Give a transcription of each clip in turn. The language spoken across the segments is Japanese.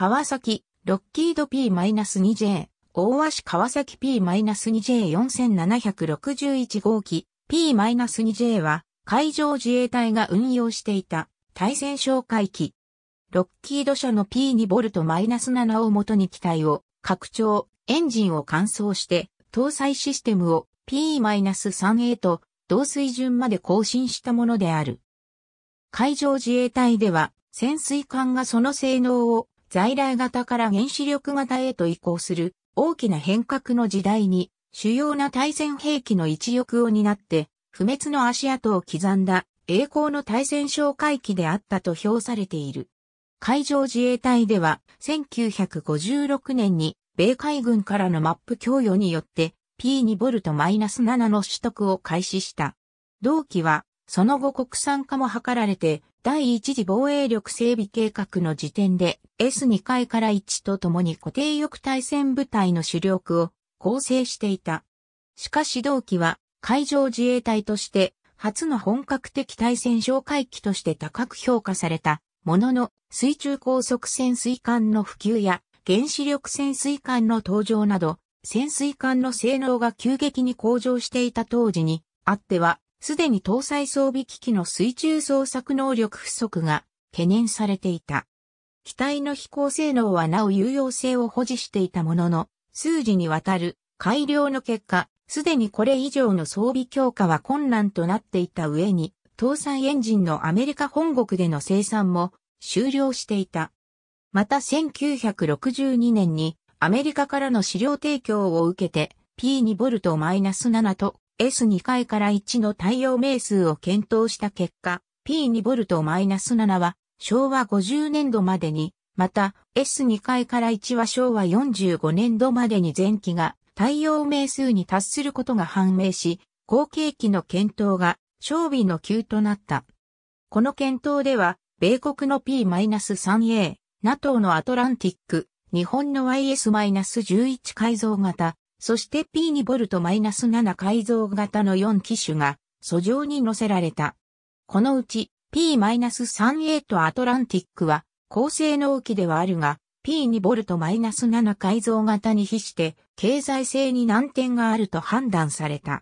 川崎、ロッキード P-2J、大和市川崎 P-2J4761 号機 P-2J は海上自衛隊が運用していた対戦哨戒機。ロッキード社の P2V-7 を元に機体を拡張、エンジンを換装して搭載システムを P-3A と同水準まで更新したものである。海上自衛隊では潜水艦がその性能を在来型から原子力型へと移行する大きな変革の時代に主要な対戦兵器の一翼を担って不滅の足跡を刻んだ栄光の対戦哨戒機であったと評されている。海上自衛隊では1956年に米海軍からのマップ供与によって P2V-7 の取得を開始した。同期はその後国産化も図られて第一次防衛力整備計画の時点で S2 階から1とともに固定翼対戦部隊の主力を構成していた。しかし同期は海上自衛隊として初の本格的対戦哨戒機として高く評価されたものの水中高速潜水艦の普及や原子力潜水艦の登場など潜水艦の性能が急激に向上していた当時にあってはすでに搭載装備機器の水中捜索能力不足が懸念されていた。機体の飛行性能はなお有用性を保持していたものの、数時にわたる改良の結果、すでにこれ以上の装備強化は困難となっていた上に、搭載エンジンのアメリカ本国での生産も終了していた。また1962年にアメリカからの資料提供を受けて P2 ボルト -7 と S2 回から1の太陽名数を検討した結果、P2V-7 は昭和50年度までに、また S2 回から1は昭和45年度までに前期が太陽名数に達することが判明し、後継機の検討が勝備の急となった。この検討では、米国の P-3A、NATO のアトランティック、日本の YS-11 改造型、そして P2V-7 改造型の4機種が素上に載せられた。このうち p 3とアトランティックは高性能機ではあるが P2V-7 改造型に比して経済性に難点があると判断された。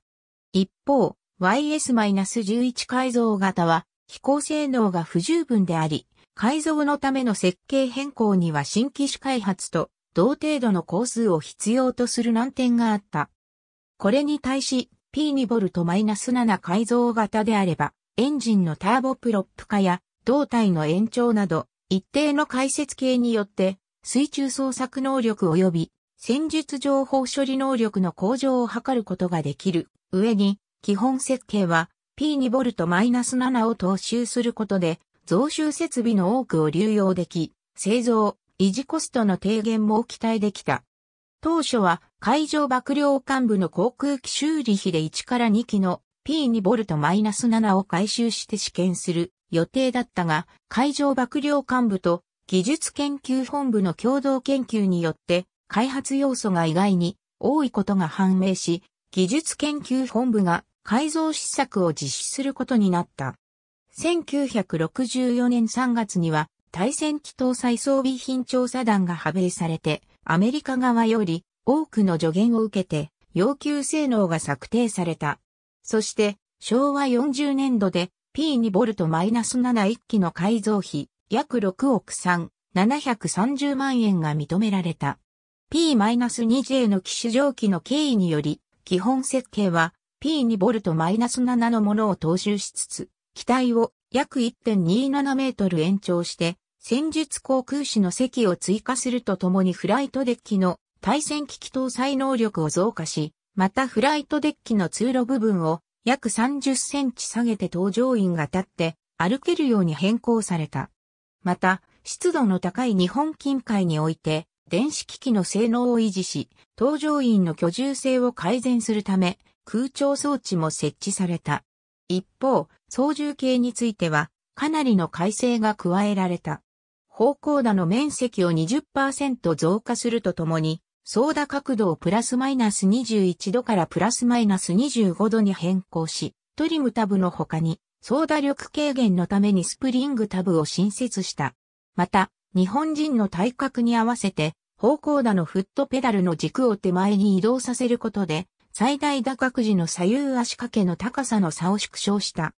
一方、YS-11 改造型は飛行性能が不十分であり、改造のための設計変更には新機種開発と同程度の工数を必要とする難点があった。これに対し P2V-7 改造型であれば、エンジンのターボプロップ化や胴体の延長など、一定の解説系によって、水中捜索能力及び戦術情報処理能力の向上を図ることができる。上に、基本設計は P2V-7 を踏襲することで、増収設備の多くを流用でき、製造、維持コストの低減も期待できた。当初は海上幕僚幹部の航空機修理費で1から2機の P2V-7 を回収して試験する予定だったが、海上幕僚幹部と技術研究本部の共同研究によって開発要素が意外に多いことが判明し、技術研究本部が改造施策を実施することになった。1964年3月には対戦機搭載装備品調査団が派兵されて、アメリカ側より多くの助言を受けて、要求性能が策定された。そして、昭和40年度で P2 ボルト -71 機の改造費約6億3730万円が認められた。P-2J の機種上気の経緯により、基本設計は P2 ボルト -7 のものを踏襲しつつ、機体を約1.27メートル延長して、戦術航空士の席を追加するとともにフライトデッキの対戦機器搭載能力を増加し、またフライトデッキの通路部分を約30センチ下げて搭乗員が立って歩けるように変更された。また、湿度の高い日本近海において、電子機器の性能を維持し、搭乗員の居住性を改善するため、空調装置も設置された。一方、操縦系については、かなりの改正が加えられた。方向打の面積を20%増加するとともに、操打角度をプラスマイナス21度からプラスマイナス25度に変更し、トリムタブの他に、操打力軽減のためにスプリングタブを新設した。また、日本人の体格に合わせて、方向打のフットペダルの軸を手前に移動させることで、最大打角時の左右足掛けの高さの差を縮小した。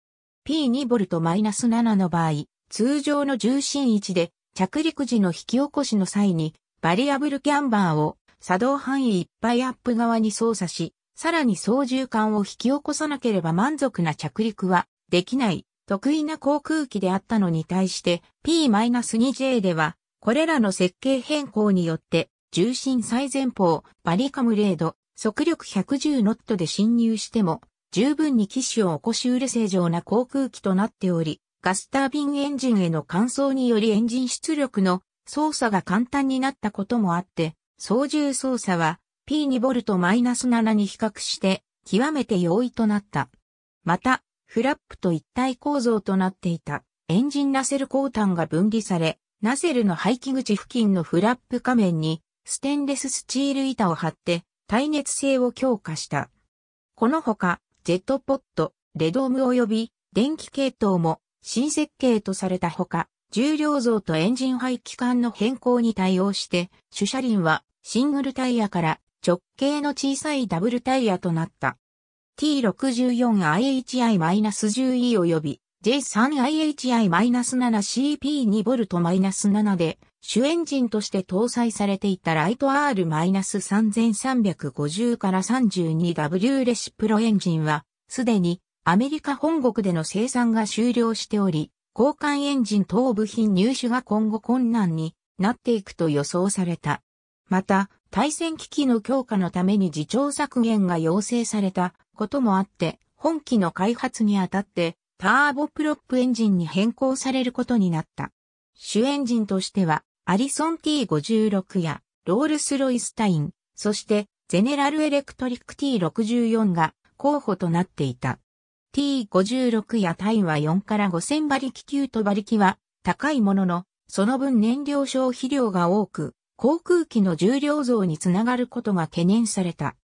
P2V-7 の場合、通常の重心位置で着陸時の引き起こしの際に、バリアブルキャンバーを作動範囲いっぱいアップ側に操作し、さらに操縦桿を引き起こさなければ満足な着陸はできない得意な航空機であったのに対して P-2J ではこれらの設計変更によって重心最前方バリカムレード速力110ノットで侵入しても、十分に機種を起こしうる正常な航空機となっており、ガスタービンエンジンへの乾燥によりエンジン出力の操作が簡単になったこともあって、操縦操作は P2V-7 に比較して極めて容易となった。また、フラップと一体構造となっていたエンジンナセル鋼炭が分離され、ナセルの排気口付近のフラップ仮面にステンレススチール板を貼って耐熱性を強化した。このほか、ジェットポット、レドーム及び電気系統も新設計とされたほか、重量増とエンジン排気管の変更に対応して、主車輪はシングルタイヤから直径の小さいダブルタイヤとなった。T64IHI-10E 及び J3IHI-7CP2V-7 で主エンジンとして搭載されていたライト R-3350 から 32W レシプロエンジンは、すでにアメリカ本国での生産が終了しており、交換エンジン等部品入手が今後困難になっていくと予想された。また、対戦機器の強化のために自重削減が要請されたこともあって、本機の開発にあたって、ターボプロップエンジンに変更されることになった。主エンジンとしては、アリソン T56 やロールスロイスタイン、そしてゼネラルエレクトリック T64 が候補となっていた。T56 やタイは4から5000馬力級と馬力は高いものの、その分燃料消費量が多く、航空機の重量増につながることが懸念された。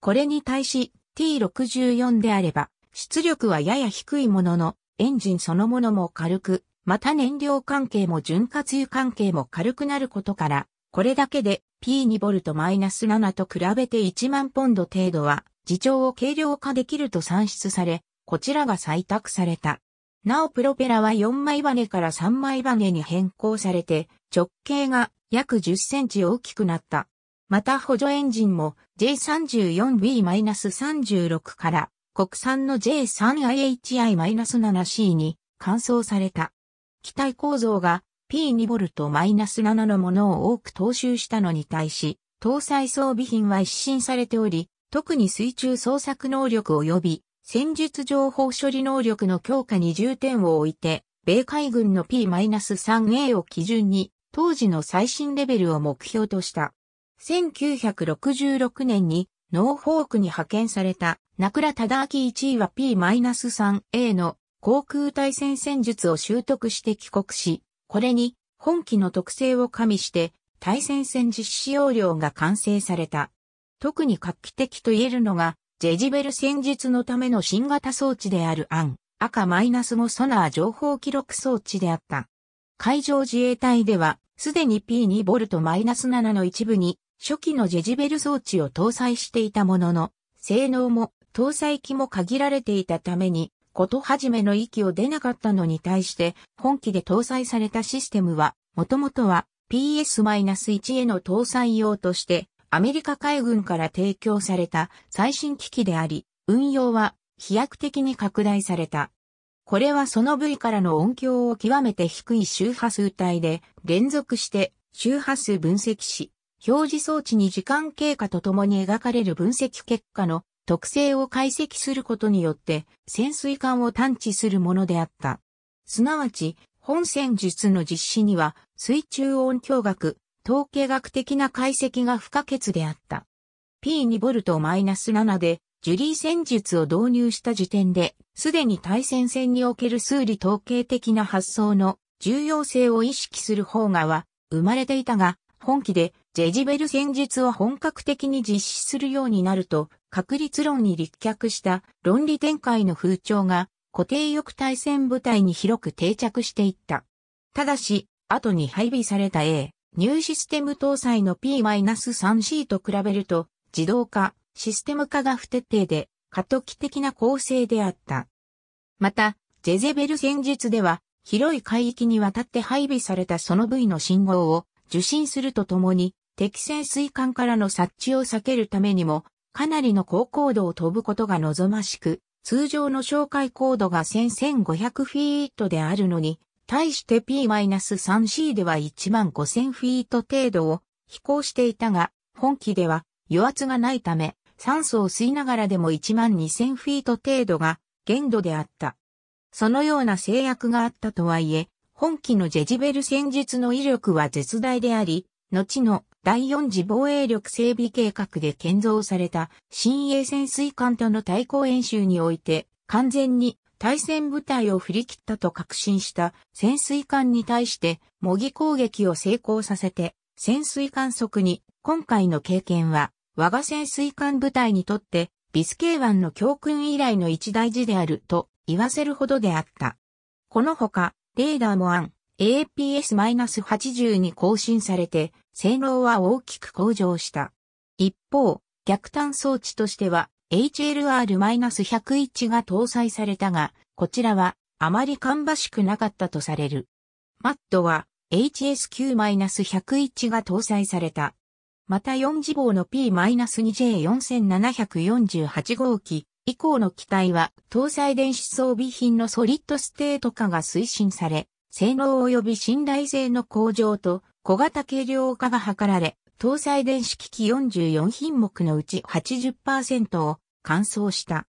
これに対し T64 であれば、出力はやや低いものの、エンジンそのものも軽く、また燃料関係も潤滑油関係も軽くなることから、これだけで P2V-7 と比べて1万ポンド程度は、自重を軽量化できると算出され、こちらが採択された。なおプロペラは4枚バネから3枚バネに変更されて、直径が約10センチ大きくなった。また補助エンジンも J34B-36 から国産の J3IHI-7C に換装された。機体構造が P2V-7 のものを多く踏襲したのに対し、搭載装備品は一新されており、特に水中捜索能力及び戦術情報処理能力の強化に重点を置いて、米海軍の P-3A を基準に、当時の最新レベルを目標とした。1966年にノーフォークに派遣された、名倉忠明1位は P-3A の航空対戦戦術を習得して帰国し、これに本機の特性を加味して対戦戦実施要領が完成された。特に画期的と言えるのが、ジェジベル戦術のための新型装置であるアン、赤マイナス5ソナー情報記録装置であった。海上自衛隊では、すでに P2 ボルトマイナス7の一部に、初期のジェジベル装置を搭載していたものの、性能も搭載機も限られていたために、ことはじめの息を出なかったのに対して、本機で搭載されたシステムは、もともとは PS-1 への搭載用として、アメリカ海軍から提供された最新機器であり、運用は飛躍的に拡大された。これはその部位からの音響を極めて低い周波数帯で連続して周波数分析し、表示装置に時間経過とともに描かれる分析結果の特性を解析することによって潜水艦を探知するものであった。すなわち、本戦術の実施には水中音響学、統計学的な解析が不可欠であった。P2V-7 でジュリー戦術を導入した時点で、すでに対戦線における数理統計的な発想の重要性を意識する方がは生まれていたが、本期でジェジベル戦術を本格的に実施するようになると、確率論に立脚した論理展開の風潮が固定翼対戦部隊に広く定着していった。ただし、後に配備された A、ニューシステム搭載の P-3C と比べると、自動化、システム化が不徹底で、過渡期的な構成であった。また、ジェゼベル戦術では、広い海域にわたって配備されたその部位の信号を受信するとともに、敵潜水艦からの察知を避けるためにも、かなりの高高度を飛ぶことが望ましく、通常の紹介高度が1500フィートであるのに、対して P-3C では15000フィート程度を飛行していたが、本機では余圧がないため、酸素を吸いながらでも12000フィート程度が限度であった。そのような制約があったとはいえ、本機のジェジベル戦術の威力は絶大であり、後の第4次防衛力整備計画で建造された新鋭潜水艦との対抗演習において完全に対戦部隊を振り切ったと確信した潜水艦に対して模擬攻撃を成功させて潜水艦速に今回の経験は我が潜水艦部隊にとってビスケー湾の教訓以来の一大事であると言わせるほどであった。このほかレーダーも案、APS-80 に更新されて、性能は大きく向上した。一方、逆端装置としては HLR-101 が搭載されたが、こちらはあまり芳しくなかったとされる。m a トは HSQ-101 が搭載された。また4次棒の P-2J4748 号機以降の機体は搭載電子装備品のソリッドステート化が推進され、性能及び信頼性の向上と小型軽量化が図られ、搭載電子機器44品目のうち80%を完走した。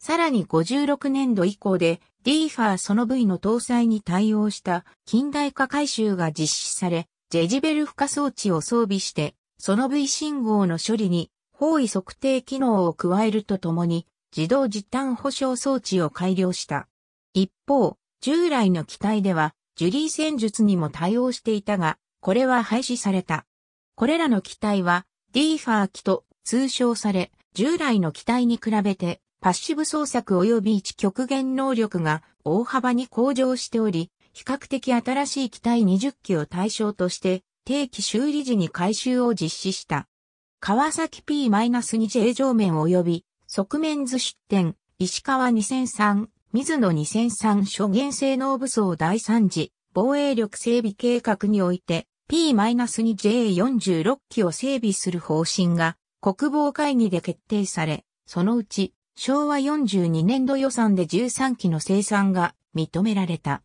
さらに56年度以降で DFAR その部位の搭載に対応した近代化改修が実施され、ジェジベル負荷装置を装備して、その部位信号の処理に方位測定機能を加えるとともに、自動実短保証装置を改良した。一方、従来の機体では、ジュリー戦術にも対応していたが、これは廃止された。これらの機体は、ディーファー機と通称され、従来の機体に比べて、パッシブ操作及び位置極限能力が大幅に向上しており、比較的新しい機体20機を対象として、定期修理時に回収を実施した。川崎 P-2J 上面及び、側面図出展、石川2003水野2003諸元性能武装第3次防衛力整備計画において P-2J46 機を整備する方針が国防会議で決定され、そのうち昭和42年度予算で13機の生産が認められた。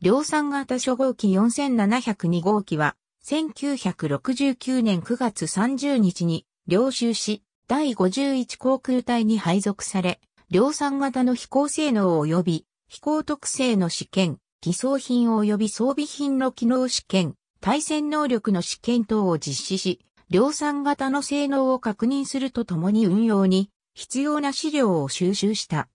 量産型初号機4702号機は1969年9月30日に領収し、第51航空隊に配属され、量産型の飛行性能及び飛行特性の試験、偽装品及び装備品の機能試験、対戦能力の試験等を実施し、量産型の性能を確認するとともに運用に必要な資料を収集した。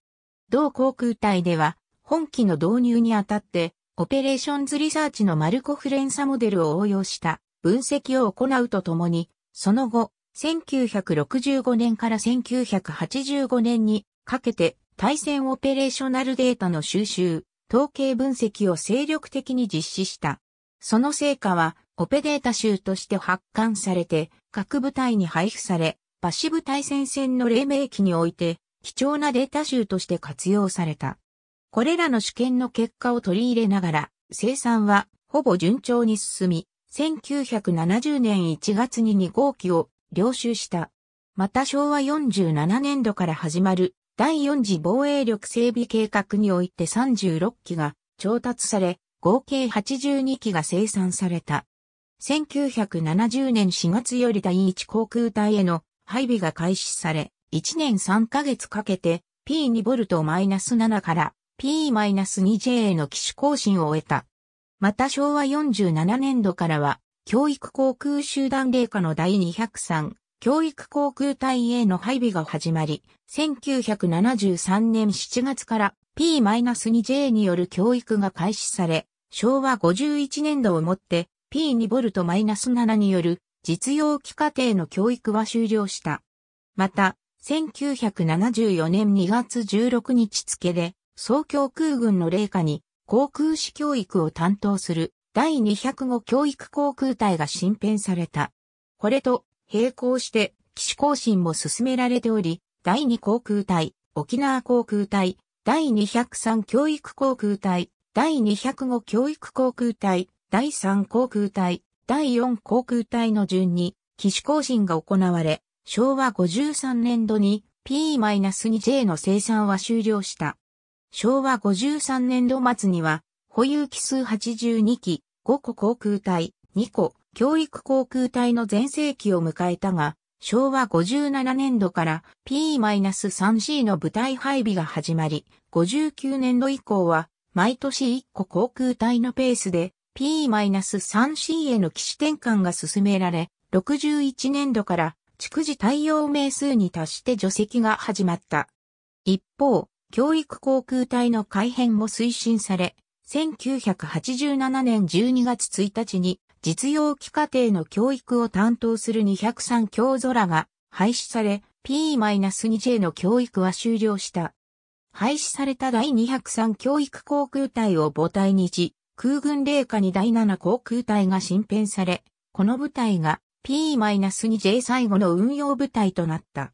同航空隊では、本機の導入にあたって、オペレーションズリサーチのマルコフレンサモデルを応用した分析を行うとともに、その後、1965年から1985年にかけて対戦オペレーショナルデータの収集、統計分析を精力的に実施した。その成果は、オペデータ集として発刊されて、各部隊に配布され、パシブ対戦線の黎明期において、貴重なデータ集として活用された。これらの試験の結果を取り入れながら、生産はほぼ順調に進み、1970年1月に2号機を領収した。また昭和47年度から始まる第4次防衛力整備計画において36機が調達され、合計82機が生産された。1970年4月より第1航空隊への配備が開始され、1年3ヶ月かけて P2V-7 から P-2J への機種更新を終えた。また昭和47年度からは、教育航空集団霊下の第203教育航空隊への配備が始まり、1973年7月から P-2J による教育が開始され、昭和51年度をもって P2 v -7 による実用機課程の教育は終了した。また、1974年2月16日付で、総教空軍の霊下に航空士教育を担当する第205教育航空隊が新編された。これと並行して機種更新も進められており、第2航空隊、沖縄航空隊、第203教育航空隊、第205教育航空隊、第3航空隊、第4航空隊の順に機種更新が行われ、昭和53年度に P-2J の生産は終了した。昭和53年度末には、保有機数82機、5個航空隊、2個、教育航空隊の全盛期を迎えたが、昭和57年度から P-3C の部隊配備が始まり、59年度以降は毎年1個航空隊のペースで P-3C への機種転換が進められ、61年度から逐次対応名数に達して除籍が始まった。一方、教育航空隊の改編も推進され、1987年12月1日に実用機課程の教育を担当する203教ゾラが廃止され、P-2J の教育は終了した。廃止された第203教育航空隊を母体にし、空軍霊下に第7航空隊が新編され、この部隊が P-2J 最後の運用部隊となった。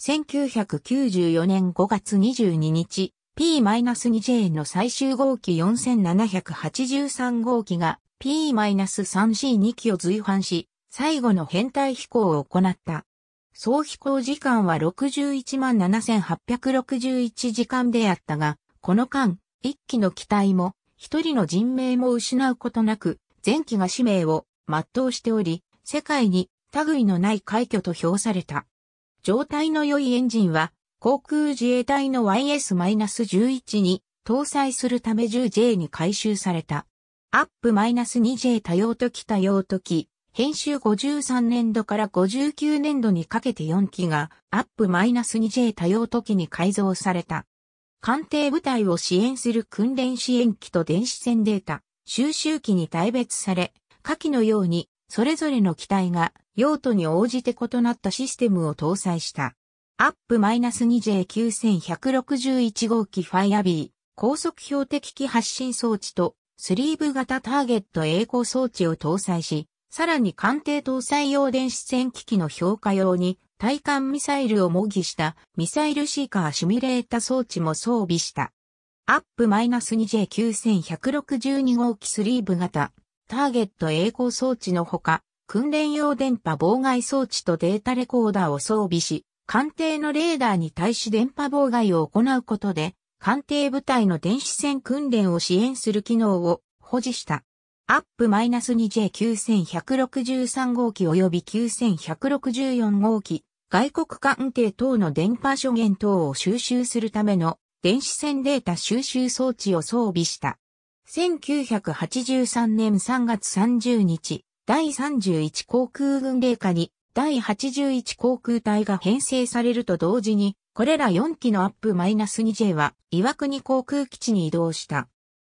1994年5月22日、P-2J の最終号機4783号機が P-3C2 機を随伴し、最後の編隊飛行を行った。総飛行時間は61万7861時間であったが、この間、1機の機体も、1人の人命も失うことなく、前機が使命を全うしており、世界に類のない快挙と評された。状態の良いエンジンは、航空自衛隊の YS-11 に搭載するため 10J に改修された。アップ -2J 多用途多用途編集53年度から59年度にかけて4機がアップ -2J 多用途に改造された。艦艇部隊を支援する訓練支援機と電子戦データ、収集機に大別され、下記のように、それぞれの機体が用途に応じて異なったシステムを搭載した。アップ -2J9161 号機ファイアビー、高速標的機発進装置とスリーブ型ターゲット栄光装置を搭載し、さらに艦艇搭載用電子戦機器の評価用に対艦ミサイルを模擬したミサイルシーカーシミュレータ装置も装備した。アップ -2J9162 号機スリーブ型ターゲット栄光装置のほか、訓練用電波妨害装置とデータレコーダーを装備し、艦艇のレーダーに対し電波妨害を行うことで、艦艇部隊の電子戦訓練を支援する機能を保持した。アップ -2J9163 号機及び9164号機、外国艦艇等の電波諸元等を収集するための電子戦データ収集装置を装備した。1983年3月30日、第31航空軍令下に第81航空隊が編成されると同時にこれら4機のアップ -2J は岩国航空基地に移動した。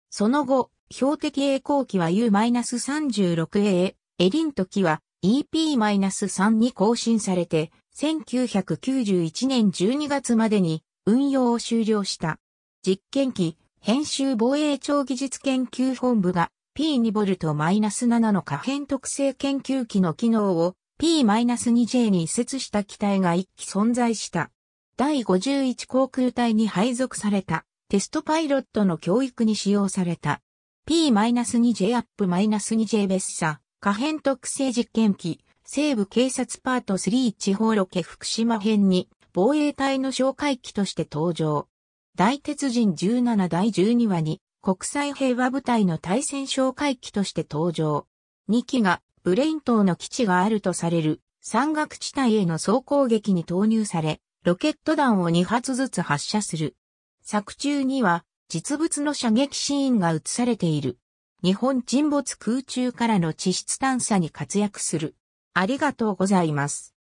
その後、標的栄光機は U-36A、エリント機は EP-3 に更新されて、1991年12月までに運用を終了した。実験機、編集防衛庁技術研究本部が P2 ボルト -7 の可変特性研究機の機能を P-2J に移設した機体が1機存在した。第51航空隊に配属されたテストパイロットの教育に使用された P-2J アップ -2J ベッサ可変特性実験機西部警察パート3地方ロケ福島編に防衛隊の紹介機として登場。大鉄人17第12話に国際平和部隊の対戦紹介機として登場。2機がブレイン島の基地があるとされる山岳地帯への総攻撃に投入され、ロケット弾を2発ずつ発射する。作中には実物の射撃シーンが映されている。日本沈没空中からの地質探査に活躍する。ありがとうございます。